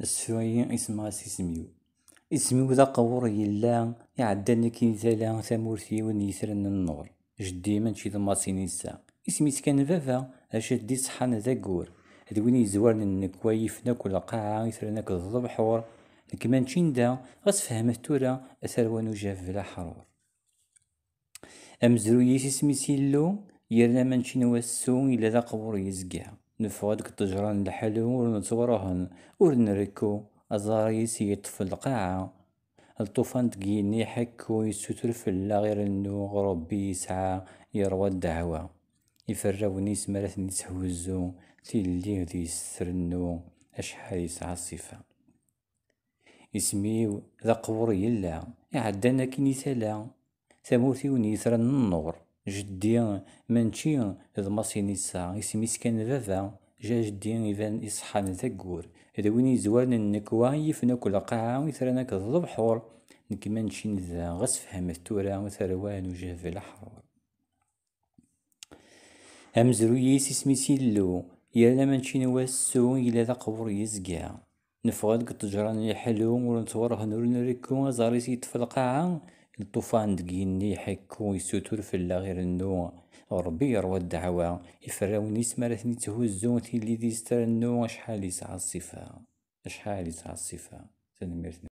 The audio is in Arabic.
السوري اسمها سيسميو اسميو ذا قبور يلا يعدنا كي نزالا ثامورثي ونيسرن النور جدي من شي ضماسي نيسا اسمي سكان فافا اشد دي صحان ذا قور ادويني زوارن النكوايفنا كل قاعة يسرنك الضبحور لكمان شين دا غس فهمت تورا اثر وانو جاف لا حرور امزرو يسي سميسي اللو يرنا من شين واسو الى ذا قبور يزقها نفغ هادوك الحلو لحالهم ور نزوروهن ور يطفل القاعة الطوفان دقيني يحك ويسوتر فلا غير انو ربي يسعى يروى الدعوة مرات سمراتني تي تيلي غدي يسرنو أشحال يسعى الصفة اسمي ذا قبور يلا يعدانا كي نسالا ثموثي ونيثرا النور جدي منشي إذ ماسي نيسا إسميس كان بابا جا جدي إذن إصحى نتاكور إذا وين يزوان النكوى يفنا كل قاعة ويثرناك الضبحور نكي منشي نذا غصف همث تورا وثروان وجهف الحرور أمزرو يس إسميسي اللو يالا منشي نواسو إلا ذا قبر يزقع نفغد قد تجران الحلو ونتورهن ونركو أزاريسي طفل قاعة الطوفان دقيني حكو يسوتر الله غير النو ربي يروى الدعوة يفراوني سمارتني تهزو تيلي ديستر النو شحال يسعى الصفا شحال يسعى الصفا تنميرتني